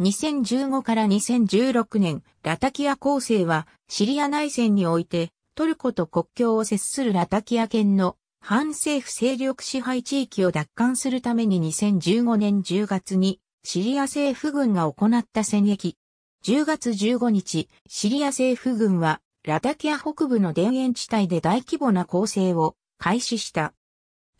2015から2016年、ラタキア構成は、シリア内戦において、トルコと国境を接するラタキア県の反政府勢力支配地域を奪還するために2015年10月にシリア政府軍が行った戦役。10月15日、シリア政府軍はラタキア北部の田園地帯で大規模な攻勢を開始した。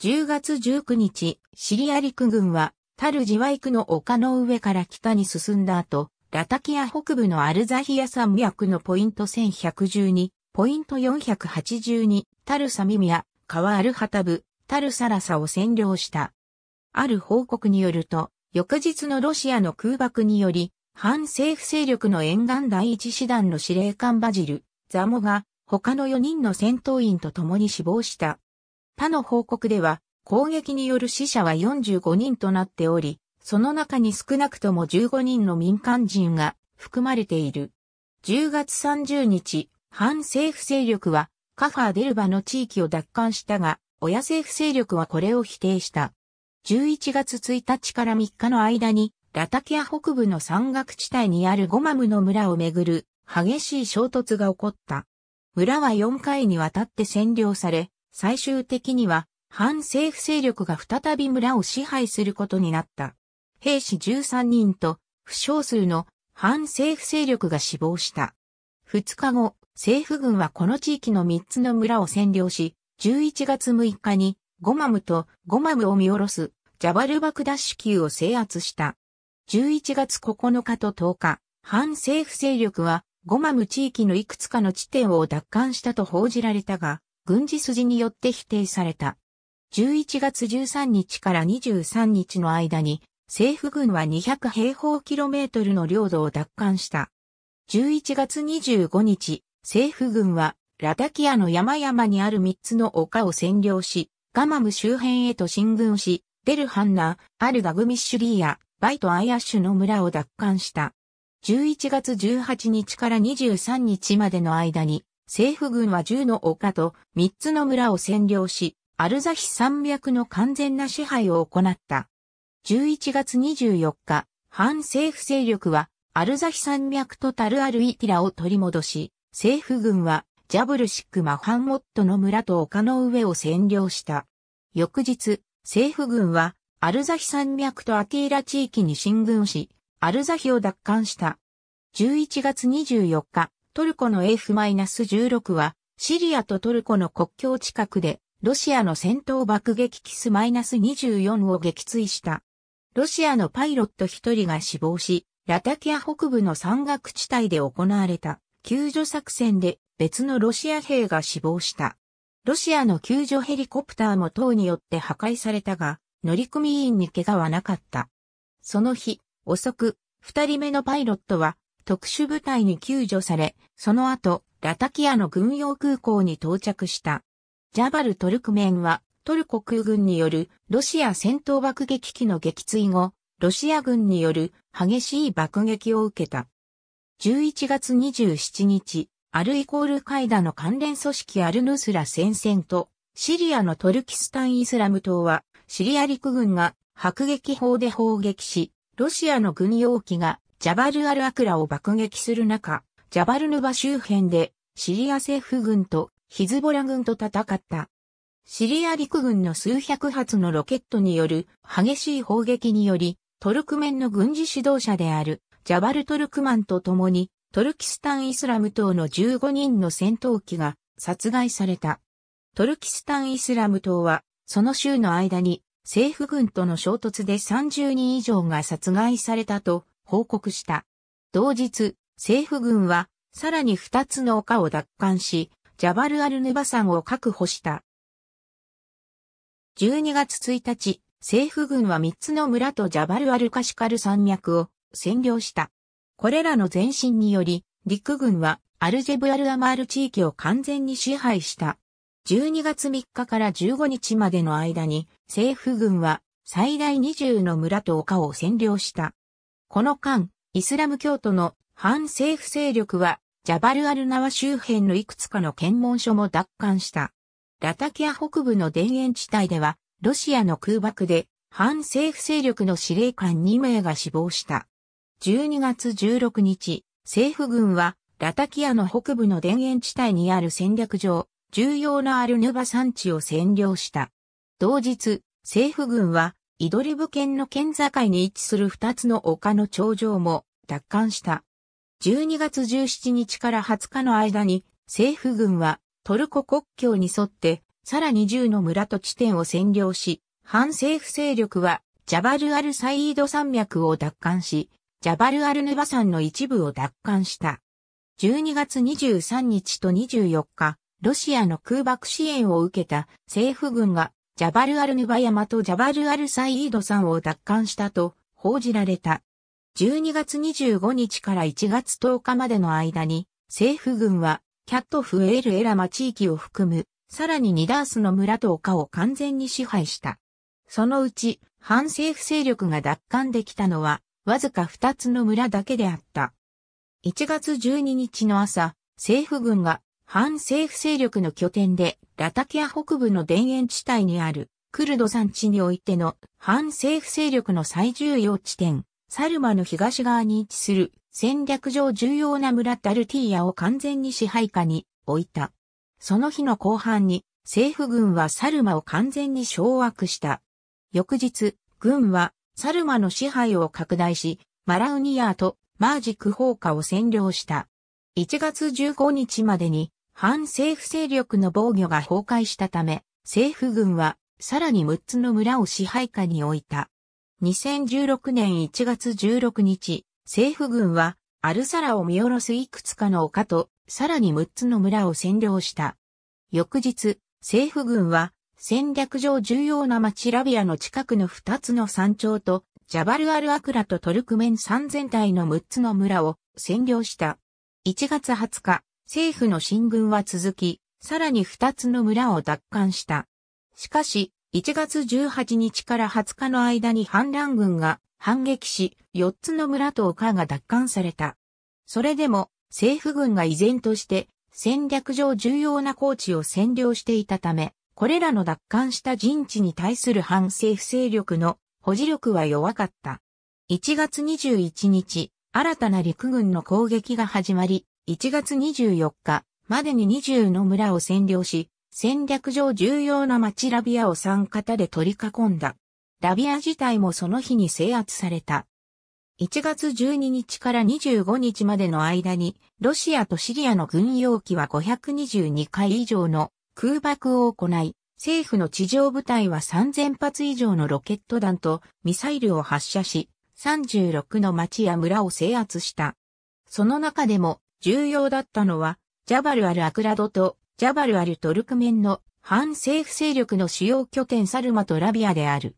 10月19日、シリア陸軍はタルジワイクの丘の上から北に進んだ後、ラタキア北部のアルザヒア山脈のポイント1112、ポイント482、タルサミミア、川アルハタブ、タルサラサを占領した。ある報告によると、翌日のロシアの空爆により、反政府勢力の沿岸第一師団の司令官バジル、ザモが、他の4人の戦闘員と共に死亡した。他の報告では、攻撃による死者は45人となっており、その中に少なくとも15人の民間人が含まれている。10月30日、反政府勢力はカファーデルバの地域を奪還したが、親政府勢力はこれを否定した。11月1日から3日の間に、ラタキア北部の山岳地帯にあるゴマムの村をめぐる激しい衝突が起こった。村は4回にわたって占領され、最終的には反政府勢力が再び村を支配することになった。兵士13人と負傷数の反政府勢力が死亡した。2日後、政府軍はこの地域の3つの村を占領し、11月6日にゴマムとゴマムを見下ろすジャバルバクダッシュ級を制圧した。11月9日と10日、反政府勢力はゴマム地域のいくつかの地点を奪還したと報じられたが、軍事筋によって否定された。11月13日から23日の間に、政府軍は200平方キロメートルの領土を奪還した。11月25日、政府軍は、ラタキアの山々にある3つの丘を占領し、ガマム周辺へと進軍し、デルハンナ、アルガグミッシュリーや、バイトアイアッシュの村を奪還した。11月18日から23日までの間に、政府軍は10の丘と3つの村を占領し、アルザヒ山脈の完全な支配を行った。11月24日、反政府勢力はアルザヒ山脈とタルアルイティラを取り戻し、政府軍はジャブルシックマハンモットの村と丘の上を占領した。翌日、政府軍はアルザヒ山脈とアティーラ地域に進軍し、アルザヒを奪還した。11月24日、トルコの F-16 は、シリアとトルコの国境近くでロシアの戦闘爆撃機ス -24 を撃墜した。ロシアのパイロット1人が死亡し、ラタキア北部の山岳地帯で行われた救助作戦で別のロシア兵が死亡した。ロシアの救助ヘリコプターも等によって破壊されたが、乗組員に怪我はなかった。その日、遅く、二人目のパイロットは特殊部隊に救助され、その後、ラタキアの軍用空港に到着した。ジャバルトルクメンは、トルコ空軍によるロシア戦闘爆撃機の撃墜後、ロシア軍による激しい爆撃を受けた。11月27日、アルイコールカイダの関連組織アルヌスラ戦線と、シリアのトルキスタンイスラム党は、シリア陸軍が迫撃砲で砲撃し、ロシアの軍用機がジャバルアルアクラを爆撃する中、ジャバルヌバ周辺でシリア政府軍とヒズボラ軍と戦った。シリア陸軍の数百発のロケットによる激しい砲撃により、トルクメンの軍事指導者であるジャバルトルクマンと共にトルキスタンイスラム党の15人の戦闘機が殺害された。トルキスタンイスラム党はその州の間に政府軍との衝突で30人以上が殺害されたと報告した。同日、政府軍はさらに2つの丘を奪還し、ジャバルアルヌバ山を確保した。12月1日、政府軍は3つの村とジャバルアルカシカル山脈を占領した。これらの前進により、陸軍はアルジェブアルアマール地域を完全に支配した。12月3日から15日までの間に、政府軍は最大20の村と丘を占領した。この間、イスラム教徒の反政府勢力はジャバルアルナワ周辺のいくつかの検問所も奪還した。ラタキア北部の田園地帯では、ロシアの空爆で反政府勢力の司令官2名が死亡した。12月16日、政府軍はラタキアの北部の田園地帯にある戦略上、重要なアルヌバ山地を占領した。同日、政府軍はイドリブ県の県境に位置する2つの丘の頂上も奪還した。12月17日から20日の間に政府軍はトルコ国境に沿ってさらに10の村と地点を占領し、反政府勢力はジャバルアルサイード山脈を奪還し、ジャバルアルヌバ山の一部を奪還した。12月23日と24日、ロシアの空爆支援を受けた政府軍がジャバルアルヌバ山とジャバルアルサイード山を奪還したと報じられた。12月25日から1月10日までの間に、政府軍は、キャットフエールエラマ地域を含む、さらにニダースの村と丘を完全に支配した。そのうち、反政府勢力が奪還できたのは、わずか2つの村だけであった。1月12日の朝、政府軍が反政府勢力の拠点でラタキア北部の田園地帯にあるクルド山地においての反政府勢力の最重要地点サルマの東側に位置する戦略上重要な村タルティーヤを完全に支配下に置いた。その日の後半に政府軍はサルマを完全に掌握した。翌日、軍はサルマの支配を拡大し、マラウニアーとマージク放火を占領した。1月15日までに反政府勢力の防御が崩壊したため、政府軍はさらに6つの村を支配下に置いた。2016年1月16日、政府軍はアルサラを見下ろすいくつかの丘と、さらに6つの村を占領した。翌日、政府軍は戦略上重要な町ラビアの近くの2つの山頂と、ジャバルアルアクラとトルクメン山全体の6つの村を占領した。1月20日、政府の進軍は続き、さらに2つの村を奪還した。しかし、1月18日から20日の間に反乱軍が反撃し、4つの村と丘が奪還された。それでも、政府軍が依然として戦略上重要な高地を占領していたため、これらの奪還した陣地に対する反政府勢力の保持力は弱かった。1月21日、新たな陸軍の攻撃が始まり、1月24日までに20の村を占領し、戦略上重要な町ラビアを三方で取り囲んだ。ラビア自体もその日に制圧された。1月12日から25日までの間に、ロシアとシリアの軍用機は522回以上の空爆を行い、政府の地上部隊は3000発以上のロケット弾とミサイルを発射し、36の町や村を制圧した。その中でも重要だったのは、ジャバルアル・アクラドとジャバルアルトルクメンの反政府勢力の主要拠点サルマとラビアである。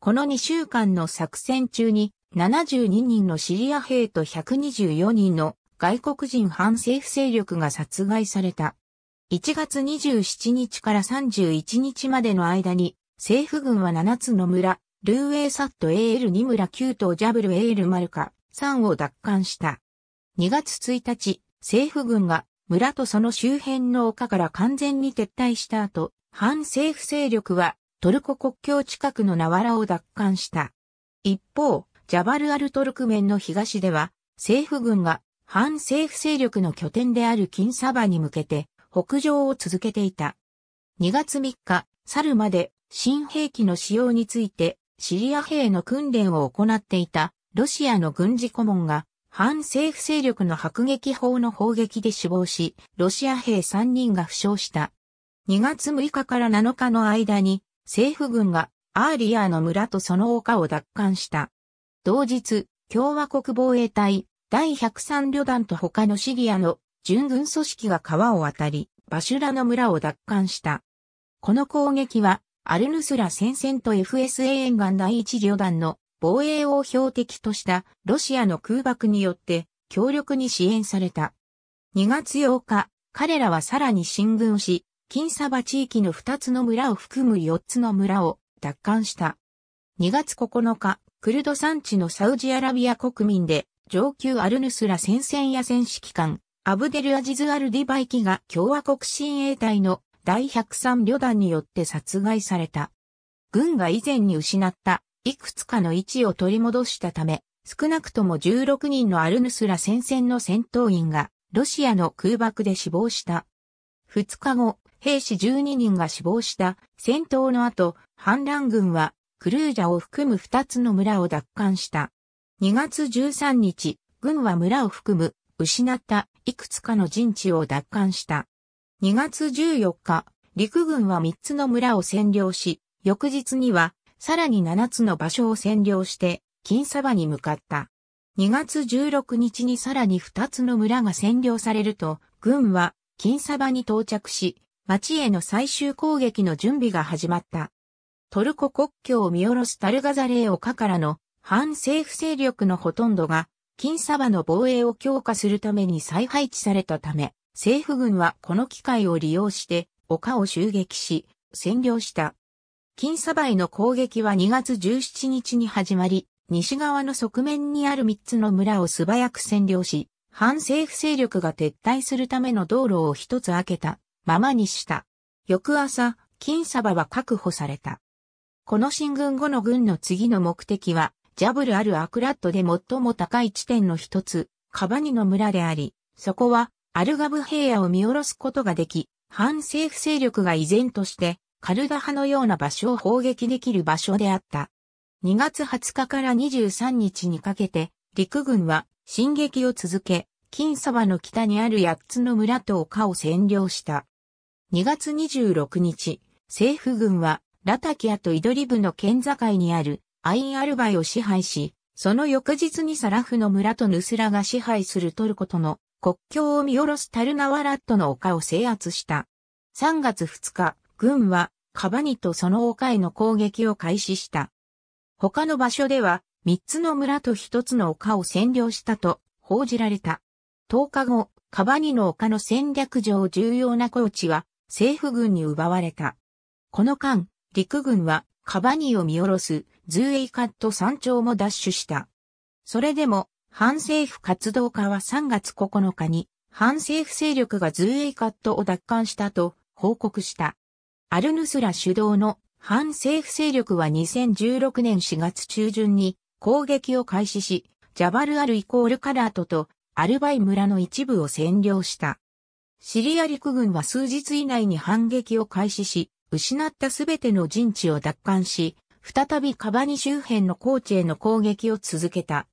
この2週間の作戦中に72人のシリア兵と124人の外国人反政府勢力が殺害された。1月27日から31日までの間に政府軍は7つの村、ルーウェイサットエ AL2 村9島ジャブルエール・マルカ3を奪還した。2月1日、政府軍が村とその周辺の丘から完全に撤退した後、反政府勢力はトルコ国境近くのナワラを奪還した。一方、ジャバルアルトルク面の東では、政府軍が反政府勢力の拠点である金サバに向けて北上を続けていた。2月3日、去るまで新兵器の使用についてシリア兵の訓練を行っていたロシアの軍事顧問が反政府勢力の迫撃砲の砲撃で死亡し、ロシア兵3人が負傷した。2月6日から7日の間に、政府軍がアーリアーの村とその丘を奪還した。同日、共和国防衛隊第103旅団と他のシリアの準軍組織が川を渡り、バシュラの村を奪還した。この攻撃は、アルヌスラ戦線と FSA 沿岸第一旅団の防衛を標的としたロシアの空爆によって強力に支援された。2月8日、彼らはさらに進軍し、金サバ地域の2つの村を含む4つの村を奪還した。2月9日、クルド産地のサウジアラビア国民で上級アルヌスラ戦線や戦指揮官、アブデルアジズ・アルディバイキが共和国親衛隊の第103旅団によって殺害された。軍が以前に失ったいくつかの位置を取り戻したため、少なくとも16人のアルヌスラ戦線の戦闘員が、ロシアの空爆で死亡した。2日後、兵士12人が死亡した戦闘の後、反乱軍はクルージャを含む2つの村を奪還した。2月13日、軍は村を含む失ったいくつかの陣地を奪還した。2月14日、陸軍は3つの村を占領し、翌日にはさらに7つの場所を占領して、金サバに向かった。2月16日にさらに2つの村が占領されると、軍は金サバに到着し、町への最終攻撃の準備が始まった。トルコ国境を見下ろすタルガザレー丘からの反政府勢力のほとんどが、金サバの防衛を強化するために再配置されたため、政府軍はこの機会を利用して丘を襲撃し、占領した。金サバイの攻撃は2月17日に始まり、西側の側面にある3つの村を素早く占領し、反政府勢力が撤退するための道路を一つ開けたままにした。翌朝、金サバは確保された。この進軍後の軍の次の目的は、ジャブルアル・アクラットで最も高い地点の一つ、カバニの村であり、そこはアルガブ平野を見下ろすことができ、反政府勢力が依然としてカルダハのような場所を砲撃できる場所であった。2月20日から23日にかけて、陸軍は進撃を続け、金沢の北にある8つの村と丘を占領した。2月26日、政府軍は、ラタキアとイドリブの県境にあるアインアルバイを支配し、その翌日にサラフの村とヌスラが支配するトルコとの国境を見下ろすタルナワラットの丘を制圧した。3月2日、軍はカバニとその丘への攻撃を開始した。他の場所では、三つの村と一つの丘を占領したと報じられた。10日後、カバニの丘の戦略上重要な高地は政府軍に奪われた。この間、陸軍はカバニを見下ろすズーエイカット山頂も奪取した。それでも、反政府活動家は3月9日に反政府勢力がズーエイカットを奪還したと報告した。アルヌスラ主導の反政府勢力は2016年4月中旬に攻撃を開始し、ジャバルアルイコールカラートとアルバイ村の一部を占領した。シリア陸軍は数日以内に反撃を開始し、失ったすべての陣地を奪還し、再びカバニ周辺の高地への攻撃を続けた。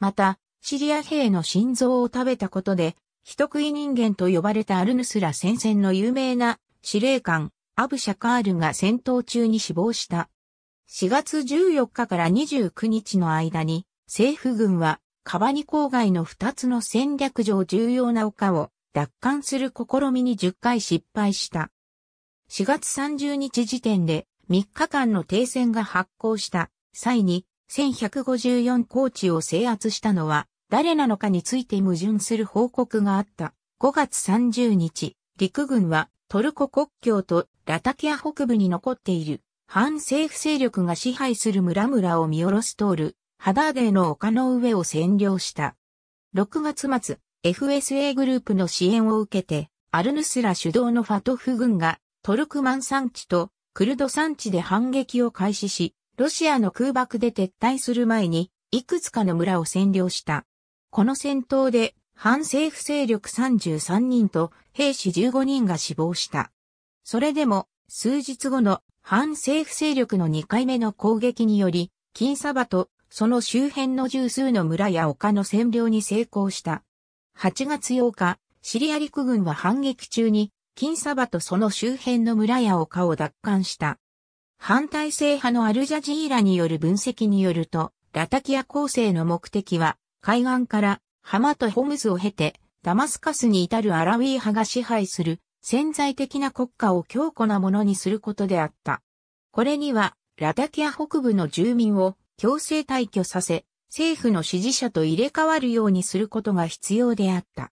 また、シリア兵の心臓を食べたことで、人食い人間と呼ばれたアルヌスラ戦線の有名な司令官、アブ・シャカールが戦闘中に死亡した。4月14日から29日の間に、政府軍は、カバニ郊外の2つの戦略上重要な丘を奪還する試みに10回失敗した。4月30日時点で3日間の停戦が発行した際に1154高地を制圧したのは誰なのかについて矛盾する報告があった。5月30日、陸軍はトルコ国境とラタキア北部に残っている反政府勢力が支配する村々を見下ろす通るハダーデーの丘の上を占領した。6月末、FSA グループの支援を受けて、アルヌスラ主導のファトフ軍がトルクマン山地とクルド山地で反撃を開始し、ロシアの空爆で撤退する前に、いくつかの村を占領した。この戦闘で、反政府勢力33人と兵士15人が死亡した。それでも、数日後の反政府勢力の2回目の攻撃により、金サバとその周辺の十数の村や丘の占領に成功した。8月8日、シリア陸軍は反撃中に、金サバとその周辺の村や丘を奪還した。反体制派のアルジャジーラによる分析によると、ラタキア構成の目的は、海岸から浜とホムズを経て、ダマスカスに至るアラウィー派が支配する潜在的な国家を強固なものにすることであった。これには、ラダキア北部の住民を強制退去させ、政府の支持者と入れ替わるようにすることが必要であった。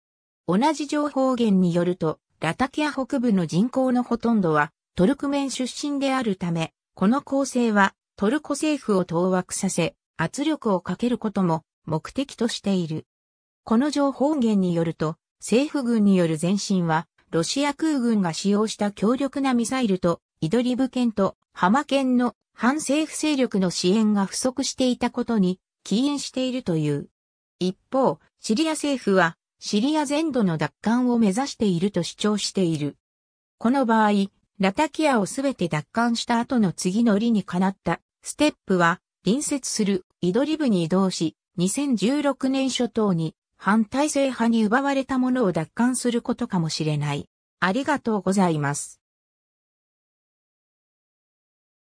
同じ情報源によると、ラタキア北部の人口のほとんどはトルクメン出身であるため、この構成はトルコ政府を当惑させ、圧力をかけることも目的としている。この情報源によると、政府軍による前進はロシア空軍が使用した強力なミサイルと、イドリブ県とハマ県の反政府勢力の支援が不足していたことに起因しているという。一方、シリア政府は、シリア全土の奪還を目指していると主張している。この場合、ラタキアをすべて奪還した後の次の理にかなったステップは隣接するイドリブに移動し、2016年初頭に反体制派に奪われたものを奪還することかもしれない。ありがとうございます。